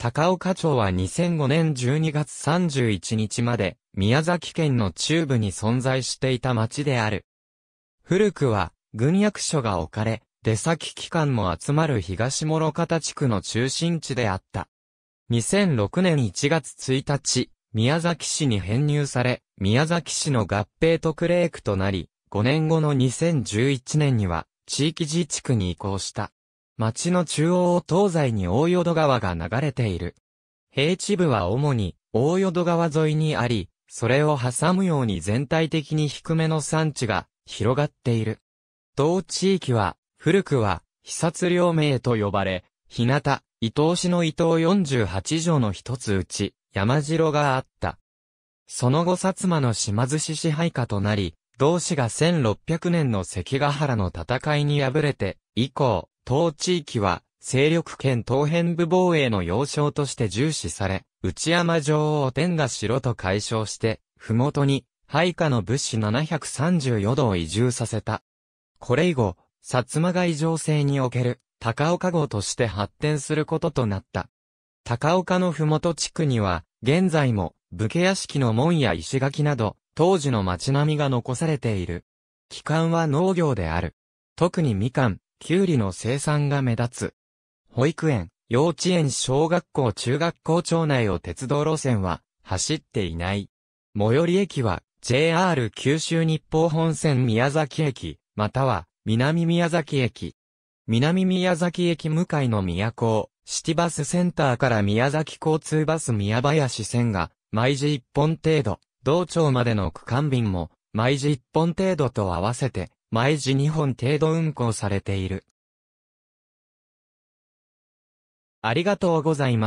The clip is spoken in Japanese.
高岡町は2005年12月31日まで、宮崎県の中部に存在していた町である。古くは、軍役所が置かれ、出先機関も集まる東諸方地区の中心地であった。2006年1月1日、宮崎市に編入され、宮崎市の合併特例区となり、5年後の2011年には、地域自治区に移行した。町の中央を東西に大淀川が流れている。平地部は主に大淀川沿いにあり、それを挟むように全体的に低めの山地が広がっている。同地域は古くは被殺両名と呼ばれ、日向、伊東市の伊東48条の一つうち山城があった。その後薩摩の島津市支配下となり、同市が1600年の関ヶ原の戦いに敗れて、以降、当地域は、勢力圏東辺部防衛の要衝として重視され、内山城を天下城と解消して、麓に、配下の物資734度を移住させた。これ以後、薩摩外情勢における、高岡号として発展することとなった。高岡の麓地区には、現在も、武家屋敷の門や石垣など、当時の街並みが残されている。機関は農業である。特にみかん、キュウリの生産が目立つ。保育園、幼稚園、小学校、中学校町内を鉄道路線は走っていない。最寄り駅は JR 九州日報本線宮崎駅、または南宮崎駅。南宮崎駅向かいの宮港、シティバスセンターから宮崎交通バス宮林線が毎時1本程度、道庁までの区間便も毎時1本程度と合わせて毎時2本程度運行されている。ありがとうございます。